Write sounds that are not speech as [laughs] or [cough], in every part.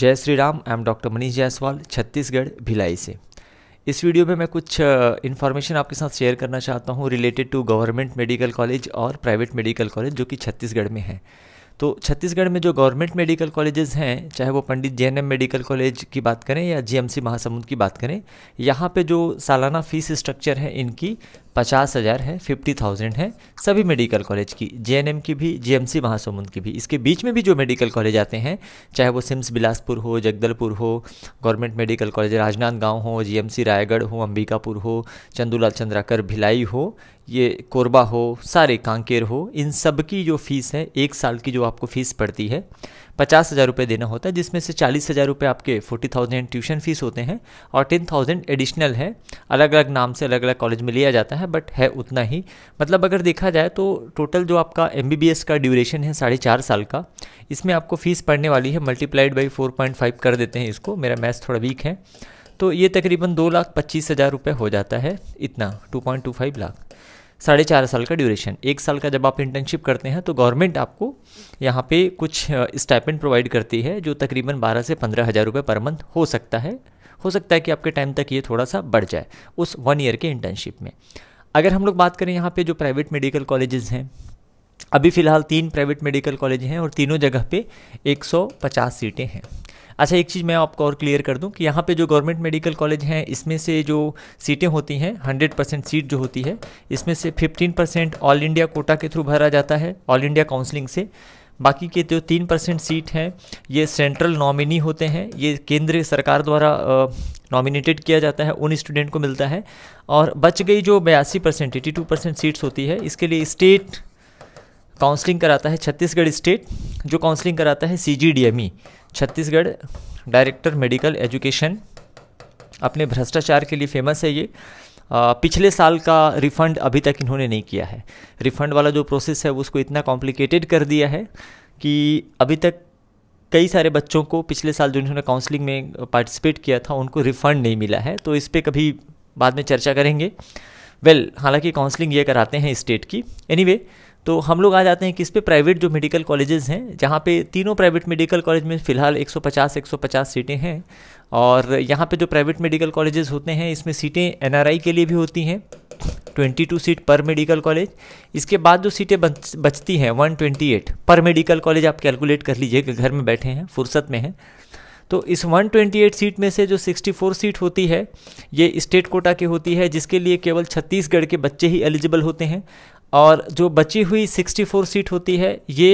जय Shri Ram I am doctor Manish Jaiswal Chhattisgarh Bhilai से इस वीडियो में मैं कुछ इन्फॉर्मेशन आपके साथ शेयर करना चाहता हूँ related to government medical college और प्राइवेट मेडिकल कॉलेज जो कि छत्तीसगढ़ में है तो छत्तीसगढ़ में जो गवर्नमेंट मेडिकल कॉलेजेस हैं चाहे वो पंडित जे मेडिकल कॉलेज की बात करें या जीएमसी महासमुंद की बात करें यहाँ पे जो सालाना फ़ीस स्ट्रक्चर है इनकी पचास हज़ार है फिफ्टी थाउजेंड है सभी मेडिकल कॉलेज की जेएनएम की भी जीएमसी महासमुंद की भी इसके बीच में भी जो मेडिकल कॉलेज आते हैं चाहे वो सिम्स बिलासपुर हो जगदलपुर हो गवर्नमेंट मेडिकल कॉलेज राजनांदगांव हो जीएमसी रायगढ़ हो अंबिकापुर हो चंदूलाल चंद्राकर भिलाई हो ये कोरबा हो सारे कांकेर हो इन सब की जो फ़ीस है एक साल की जो आपको फ़ीस पड़ती है पचास हज़ार रुपये देना होता है जिसमें से चालीस हज़ार रुपये आपके फोर्टी थाउजेंड ट्यूशन फ़ीस होते हैं और टेन थाउजेंड एडिशनल है अलग अलग नाम से अलग अलग कॉलेज में लिया जाता है बट है उतना ही मतलब अगर देखा जाए तो टोटल जो आपका एम का ड्यूरेशन है साढ़े चार साल का इसमें आपको फ़ीस पड़ने वाली है multiplied by four point five कर देते हैं इसको मेरा मैथ थोड़ा वीक है तो ये तकरीबन दो लाख पच्चीस हज़ार रुपये हो जाता है इतना two point two five lakh साढ़े चार साल का ड्यूरेशन एक साल का जब आप इंटर्नशिप करते हैं तो गवर्नमेंट आपको यहाँ पे कुछ स्टाइपेंड प्रोवाइड करती है जो तकरीबन बारह से पंद्रह हज़ार रुपये पर मंथ हो सकता है हो सकता है कि आपके टाइम तक ये थोड़ा सा बढ़ जाए उस वन ईयर के इंटर्नशिप में अगर हम लोग बात करें यहाँ पर जो प्राइवेट मेडिकल कॉलेजेस हैं अभी फ़िलहाल तीन प्राइवेट मेडिकल कॉलेज हैं और तीनों जगह पे 150 सीटें हैं अच्छा एक चीज़ मैं आपको और क्लियर कर दूं कि यहाँ पे जो गवर्नमेंट मेडिकल कॉलेज हैं इसमें से जो सीटें होती हैं 100 परसेंट सीट जो होती है इसमें से 15 परसेंट ऑल इंडिया कोटा के थ्रू भरा जाता है ऑल इंडिया काउंसलिंग से बाकी के जो तीन परसेंट सीट हैं ये सेंट्रल नॉमिनी होते हैं ये केंद्र सरकार द्वारा नॉमिनेटेड किया जाता है उन स्टूडेंट को मिलता है और बच गई जो बयासी percent eighty two percent seats होती है इसके लिए स्टेट काउंसलिंग कराता है छत्तीसगढ़ स्टेट जो काउंसलिंग कराता है C G e। Chhattisgarh director medical education अपने भ्रष्टाचार के लिए फेमस है ये आ, पिछले साल का रिफंड अभी तक इन्होंने नहीं किया है रिफंड वाला जो प्रोसेस है उसको इतना कॉम्प्लिकेटेड कर दिया है कि अभी तक कई सारे बच्चों को पिछले साल जो इन्होंने काउंसलिंग में पार्टिसिपेट किया था उनको रिफंड नहीं मिला है तो इस पर कभी बाद में चर्चा करेंगे वेल well, हालांकि काउंसलिंग ये कराते हैं स्टेट की एनीवे anyway, तो हम लोग आ जाते हैं किस पे प्राइवेट जो मेडिकल कॉलेजेस हैं जहाँ पे तीनों प्राइवेट मेडिकल कॉलेज में फ़िलहाल 150 150 सीटें हैं और यहाँ पे जो प्राइवेट मेडिकल कॉलेजेस होते हैं इसमें सीटें एनआरआई के लिए भी होती हैं 22 सीट पर मेडिकल कॉलेज इसके बाद जो सीटें बच, बचती हैं 128 पर मेडिकल कॉलेज आप कैलकुलेट कर लीजिए कि घर में बैठे हैं फुर्सत में हैं तो इस 128 सीट में से जो 64 सीट होती है ये स्टेट कोटा की होती है जिसके लिए केवल छत्तीसगढ़ के बच्चे ही एलिजिबल होते हैं और जो बची हुई 64 सीट होती है ये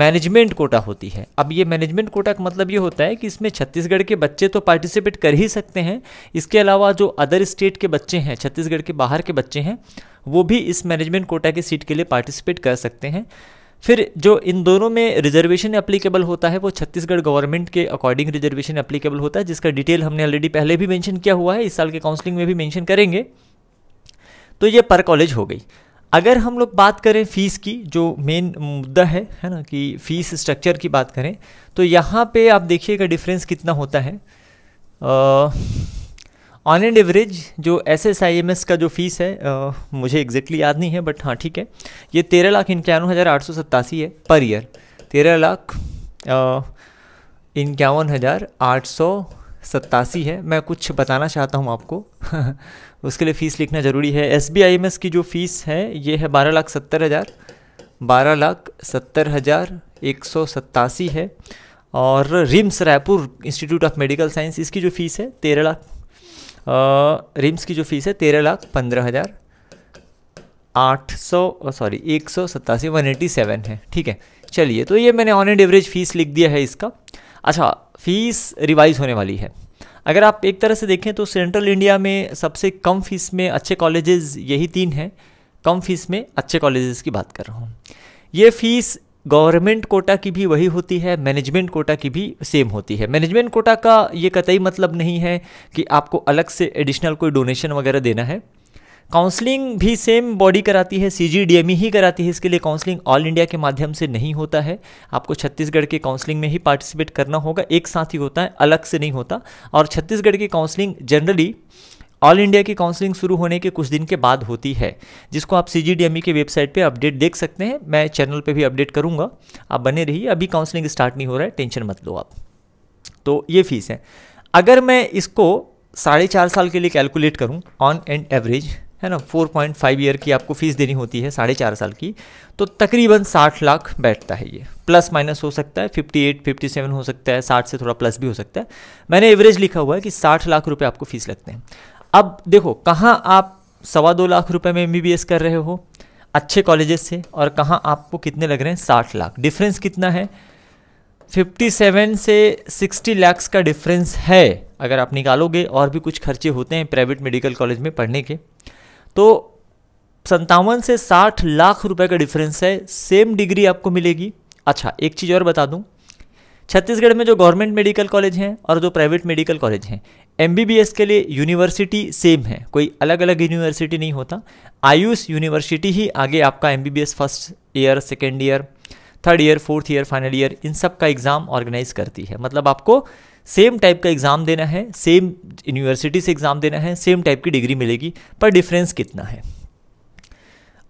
मैनेजमेंट कोटा होती है अब ये मैनेजमेंट कोटा का मतलब ये होता है कि इसमें छत्तीसगढ़ के बच्चे तो पार्टिसिपेट कर ही सकते हैं इसके अलावा जो अदर स्टेट के बच्चे हैं छत्तीसगढ़ के बाहर के बच्चे हैं वो भी इस मैनेजमेंट कोटा की सीट के लिए पार्टिसिपेट कर सकते हैं फिर जो इन दोनों में रिजर्वेशन एप्लीकेबल होता है वो छत्तीसगढ़ गवर्नमेंट के अकॉर्डिंग रिजर्वेशन एप्लीकेबल होता है जिसका डिटेल हमने ऑलरेडी पहले भी मेंशन किया हुआ है इस साल के काउंसलिंग में भी मेंशन करेंगे तो ये पर कॉलेज हो गई अगर हम लोग बात करें फ़ीस की जो मेन मुद्दा है है ना कि फ़ीस स्ट्रक्चर की बात करें तो यहाँ पे आप देखिएगा डिफरेंस कितना होता है ऑन एंड एवरेज जो S S I M S का जो फ़ीस है आ, मुझे एग्जैक्टली याद नहीं है बट हाँ ठीक है ये तेरह लाख इक्यावन हज़ार आठ सौ सत्तासी है पर ईयर तेरह लाख इक्यावन हज़ार आठ सौ सत्तासी है मैं कुछ बताना चाहता हूँ आपको [laughs] उसके लिए फ़ीस लिखना ज़रूरी है S B I M S की जो फ़ीस है ये है बारह लाख सत्तर हज़ार बारह लाख सत्तर हज़ार एक सौ सत्तासी है और RIMS Raipur institute of medical science इसकी जो फ़ीस है तेरह लाख रिम्स की जो फ़ीस है तेरह लाख पंद्रह हज़ार आठ सौ सॉरी एक सौ सत्तासी वन एटी सेवन है ठीक है चलिए तो ये मैंने ऑन एंड एवरेज फ़ीस लिख दिया है इसका अच्छा फीस रिवाइज होने वाली है अगर आप एक तरह से देखें तो सेंट्रल इंडिया में सबसे कम फीस में अच्छे कॉलेजेस यही तीन हैं कम फीस में अच्छे कॉलेजेस की बात कर रहा हूँ ये फीस गवर्नमेंट कोटा की भी वही होती है मैनेजमेंट कोटा की भी सेम होती है मैनेजमेंट कोटा का ये कतई मतलब नहीं है कि आपको अलग से एडिशनल कोई डोनेशन वगैरह देना है काउंसलिंग भी सेम बॉडी कराती है सी e ही कराती है इसके लिए काउंसलिंग ऑल इंडिया के माध्यम से नहीं होता है आपको छत्तीसगढ़ के काउंसलिंग में ही पार्टिसिपेट करना होगा एक साथ ही होता है अलग से नहीं होता और छत्तीसगढ़ की काउंसलिंग जनरली ऑल इंडिया की काउंसलिंग शुरू होने के कुछ दिन के बाद होती है जिसको आप सी जी e के वेबसाइट पे अपडेट देख सकते हैं मैं चैनल पे भी अपडेट करूँगा आप बने रहिए अभी काउंसलिंग स्टार्ट नहीं हो रहा है टेंशन मत लो आप तो ये फीस है अगर मैं इसको साढ़े चार साल के लिए कैलकुलेट करूँ ऑन एंड एवरेज है ना 4.5 ईयर की आपको फ़ीस देनी होती है साढ़े चार साल की तो तकरीबन 60 लाख बैठता है ये प्लस माइनस हो सकता है 58, 57 हो सकता है 60 से थोड़ा प्लस भी हो सकता है मैंने एवरेज लिखा हुआ है कि 60 लाख रुपए आपको फ़ीस लगते हैं अब देखो कहाँ आप सवा दो लाख रुपये में एम कर रहे हो अच्छे कॉलेजेस से और कहाँ आपको कितने लग रहे हैं साठ लाख डिफरेंस कितना है सेवन से सिक्सटी लैक्स का डिफरेंस है अगर आप निकालोगे और भी कुछ खर्चे होते हैं प्राइवेट मेडिकल कॉलेज में पढ़ने के तो संतावन से साठ लाख रुपए का डिफरेंस है सेम डिग्री आपको मिलेगी अच्छा एक चीज़ और बता दूं छत्तीसगढ़ में जो गवर्नमेंट मेडिकल कॉलेज हैं और जो प्राइवेट मेडिकल कॉलेज हैं एम के लिए यूनिवर्सिटी सेम है कोई अलग अलग यूनिवर्सिटी नहीं होता आयुष यूनिवर्सिटी ही आगे आपका M first year second year third year fourth year final year इन सब का एग्ज़ाम ऑर्गेनाइज करती है मतलब आपको सेम टाइप का एग्ज़ाम देना है सेम यूनिवर्सिटी से एग्ज़ाम देना है सेम टाइप की डिग्री मिलेगी पर डिफरेंस कितना है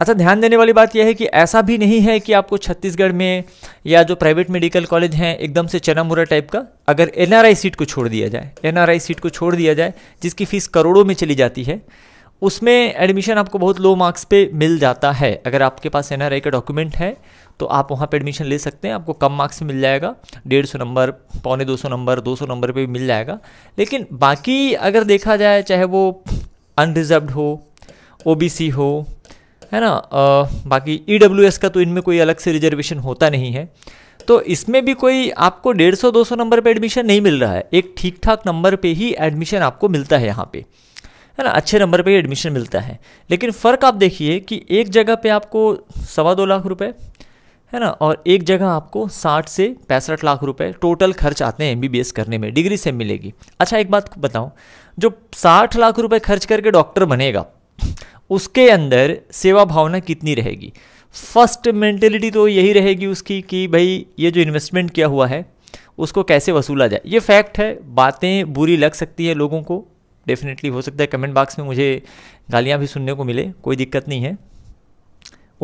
अच्छा ध्यान देने वाली बात यह है कि ऐसा भी नहीं है कि आपको छत्तीसगढ़ में या जो प्राइवेट मेडिकल कॉलेज हैं एकदम से चनामुरा टाइप का अगर एनआरआई सीट को छोड़ दिया जाए एनआरआई सीट को छोड़ दिया जाए जिसकी फ़ीस करोड़ों में चली जाती है उसमें एडमिशन आपको बहुत लो मार्क्स पे मिल जाता है अगर आपके पास एन का डॉक्यूमेंट है तो आप वहाँ पे एडमिशन ले सकते हैं आपको कम मार्क्स में मिल जाएगा डेढ़ सौ नंबर पौने दो सौ नंबर दो सौ नंबर पे भी मिल जाएगा लेकिन बाकी अगर देखा जाए चाहे वो अनरिजर्व्ड हो ओबीसी हो है ना आ, बाकी ई e का तो इनमें कोई अलग से रिजर्वेशन होता नहीं है तो इसमें भी कोई आपको डेढ़ सौ दो सौ नंबर पर एडमिशन नहीं मिल रहा है एक ठीक ठाक नंबर पर ही एडमिशन आपको मिलता है यहाँ पर है ना अच्छे नंबर पे एडमिशन मिलता है लेकिन फ़र्क आप देखिए कि एक जगह पे आपको सवा दो लाख रुपए है ना और एक जगह आपको साठ से पैंसठ लाख रुपए टोटल खर्च आते हैं एमबीबीएस करने में डिग्री से मिलेगी अच्छा एक बात बताऊँ जो साठ लाख रुपये खर्च करके डॉक्टर बनेगा उसके अंदर सेवा भावना कितनी रहेगी फर्स्ट मेंटेलिटी तो यही रहेगी उसकी कि भाई ये जो इन्वेस्टमेंट किया हुआ है उसको कैसे वसूला जाए ये फैक्ट है बातें बुरी लग सकती है लोगों को डेफिनेटली हो सकता है कमेंट बॉक्स में मुझे गालियाँ भी सुनने को मिले कोई दिक्कत नहीं है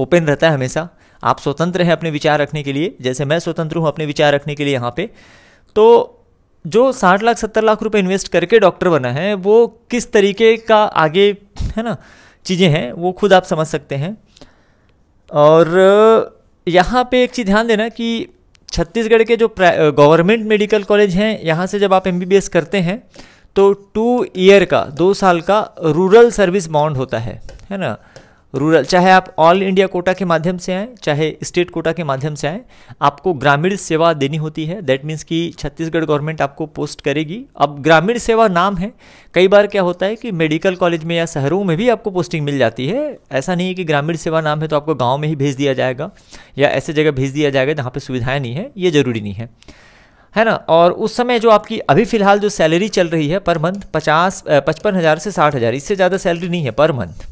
ओपन रहता है हमेशा आप स्वतंत्र हैं अपने विचार रखने के लिए जैसे मैं स्वतंत्र हूँ अपने विचार रखने के लिए यहाँ पे तो जो साठ लाख सत्तर लाख रुपए इन्वेस्ट करके डॉक्टर बना है वो किस तरीके का आगे है ना चीज़ें हैं वो खुद आप समझ सकते हैं और यहाँ पे एक चीज़ ध्यान देना कि छत्तीसगढ़ के जो गवर्नमेंट मेडिकल कॉलेज हैं यहाँ से जब आप एम करते हैं तो टू ईयर का दो साल का रूरल सर्विस बाउंड होता है है ना रूरल चाहे आप ऑल इंडिया कोटा के माध्यम से आएँ चाहे स्टेट कोटा के माध्यम से आएँ आपको ग्रामीण सेवा देनी होती है दैट मीन्स कि छत्तीसगढ़ गवर्नमेंट आपको पोस्ट करेगी अब ग्रामीण सेवा नाम है कई बार क्या होता है कि मेडिकल कॉलेज में या शहरों में भी आपको पोस्टिंग मिल जाती है ऐसा नहीं है कि ग्रामीण सेवा नाम है तो आपको गाँव में ही भेज दिया जाएगा या ऐसे जगह भेज दिया जाएगा जहाँ पर सुविधाएँ नहीं है ये ज़रूरी नहीं है है ना और उस समय जो आपकी अभी फ़िलहाल जो सैलरी चल रही है पर मंथ पचास पचपन हज़ार से साठ हज़ार इससे ज़्यादा सैलरी नहीं है पर मंथ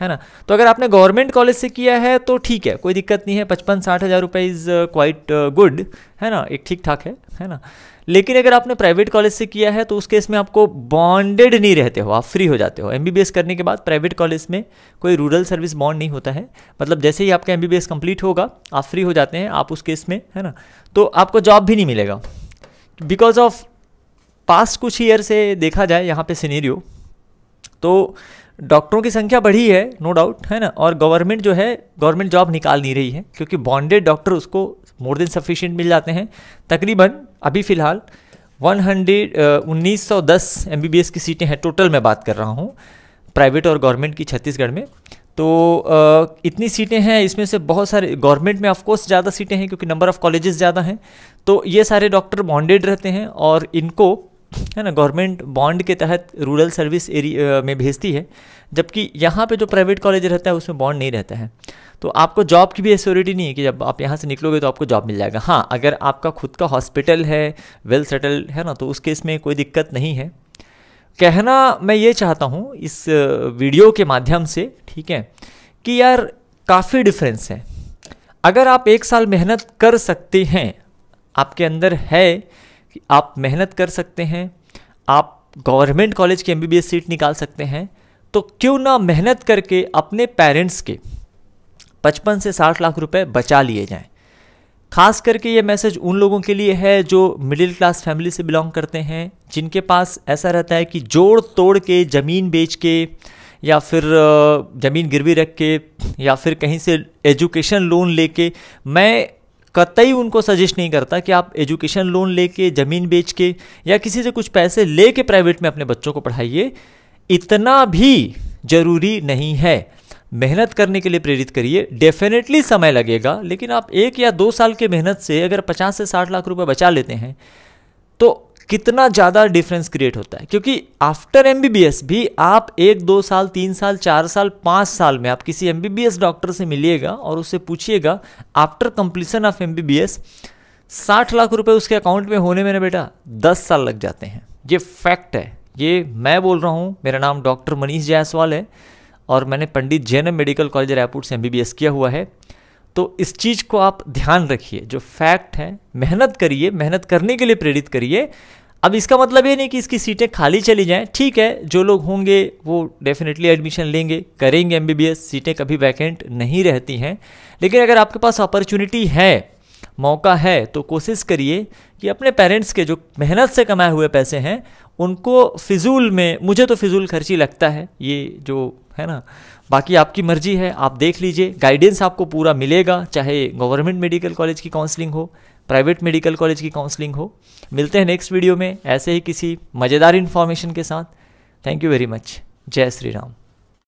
है ना तो अगर आपने गवर्नमेंट कॉलेज से किया है तो ठीक है कोई दिक्कत नहीं है पचपन साठ हज़ार रुपये इज़ क्वाइट गुड है ना एक ठीक ठाक है है ना लेकिन अगर आपने प्राइवेट कॉलेज से किया है तो उस केस में आपको बॉन्डेड नहीं रहते हो आप फ्री हो जाते हो एम करने के बाद प्राइवेट कॉलेज में कोई रूरल सर्विस बॉन्ड नहीं होता है मतलब जैसे ही आपका एम कंप्लीट होगा आप फ्री हो जाते हैं आप उस केस में है ना तो आपको जॉब भी नहीं मिलेगा बिकॉज ऑफ पास्ट कुछ ईयर से देखा जाए यहाँ पे सीनेरियो तो डॉक्टरों की संख्या बढ़ी है नो no डाउट है ना और गवर्नमेंट जो है गवर्नमेंट जॉब निकाल नहीं रही है क्योंकि बॉन्डेड डॉक्टर उसको मोर देन सफिशियंट मिल जाते हैं तकरीबन अभी फ़िलहाल वन हंड्रेड उन्नीस सौ दस एम बी बी एस की सीटें हैं टोटल मैं बात कर रहा हूँ प्राइवेट और गवर्नमेंट की छत्तीसगढ़ में तो इतनी सीटें हैं इसमें से बहुत सारे गवर्नमेंट में ऑफकोर्स ज़्यादा सीटें हैं क्योंकि नंबर ऑफ़ कॉलेजेस ज़्यादा हैं तो ये सारे डॉक्टर बॉन्डेड रहते हैं और इनको है ना गवर्नमेंट बॉन्ड के तहत रूरल सर्विस एरिया में भेजती है जबकि यहाँ पे जो प्राइवेट कॉलेज रहता है उसमें बॉन्ड नहीं रहता है तो आपको जॉब की भी एश्योरिटी नहीं है कि जब आप यहाँ से निकलोगे तो आपको जॉब मिल जाएगा हाँ अगर आपका खुद का हॉस्पिटल है वेल सेटल है ना तो उस केस में कोई दिक्कत नहीं है कहना मैं ये चाहता हूँ इस वीडियो के माध्यम से ठीक है कि यार काफ़ी डिफरेंस है अगर आप एक साल मेहनत कर सकते हैं आपके अंदर है कि आप मेहनत कर सकते हैं आप गवर्नमेंट कॉलेज के एम सीट निकाल सकते हैं तो क्यों ना मेहनत करके अपने पेरेंट्स के पचपन से साठ लाख रुपए बचा लिए जाएं खास करके ये मैसेज उन लोगों के लिए है जो मिडिल क्लास फैमिली से बिलोंग करते हैं जिनके पास ऐसा रहता है कि जोड़ तोड़ के ज़मीन बेच के या फिर ज़मीन गिरवी रख के या फिर कहीं से एजुकेशन लोन लेके मैं कतई उनको सजेस्ट नहीं करता कि आप एजुकेशन लोन लेके ज़मीन बेच के या किसी से कुछ पैसे ले प्राइवेट में अपने बच्चों को पढ़ाइए इतना भी ज़रूरी नहीं है मेहनत करने के लिए प्रेरित करिए डेफिनेटली समय लगेगा लेकिन आप एक या दो साल के मेहनत से अगर पचास से साठ लाख रुपए बचा लेते हैं तो कितना ज़्यादा डिफरेंस क्रिएट होता है क्योंकि आफ्टर एम भी आप एक दो साल तीन साल चार साल पाँच साल में आप किसी एम डॉक्टर से मिलिएगा और उससे पूछिएगा after completion of M B साठ लाख रुपए उसके अकाउंट में होने में ना बेटा दस साल लग जाते हैं ये फैक्ट है ये मैं बोल रहा हूँ मेरा नाम डॉक्टर मनीष जायसवाल है और मैंने पंडित जैन मेडिकल कॉलेज रायपुर से एम किया हुआ है तो इस चीज़ को आप ध्यान रखिए जो फैक्ट है मेहनत करिए मेहनत करने के लिए प्रेरित करिए अब इसका मतलब ये नहीं कि इसकी सीटें खाली चली जाएं ठीक है जो लोग होंगे वो डेफिनेटली एडमिशन लेंगे करेंगे एम सीटें कभी वैकेंट नहीं रहती हैं लेकिन अगर आपके पास अपॉर्चुनिटी है मौका है तो कोशिश करिए कि अपने पेरेंट्स के जो मेहनत से कमाए हुए पैसे हैं उनको फिजूल में मुझे तो फिजूल खर्ची लगता है ये जो है ना बाकी आपकी मर्ज़ी है आप देख लीजिए गाइडेंस आपको पूरा मिलेगा चाहे गवर्नमेंट मेडिकल कॉलेज की काउंसलिंग हो प्राइवेट मेडिकल कॉलेज की काउंसलिंग हो मिलते हैं नेक्स्ट वीडियो में ऐसे ही किसी मज़ेदार इन्फॉर्मेशन के साथ थैंक यू वेरी मच जय श्री राम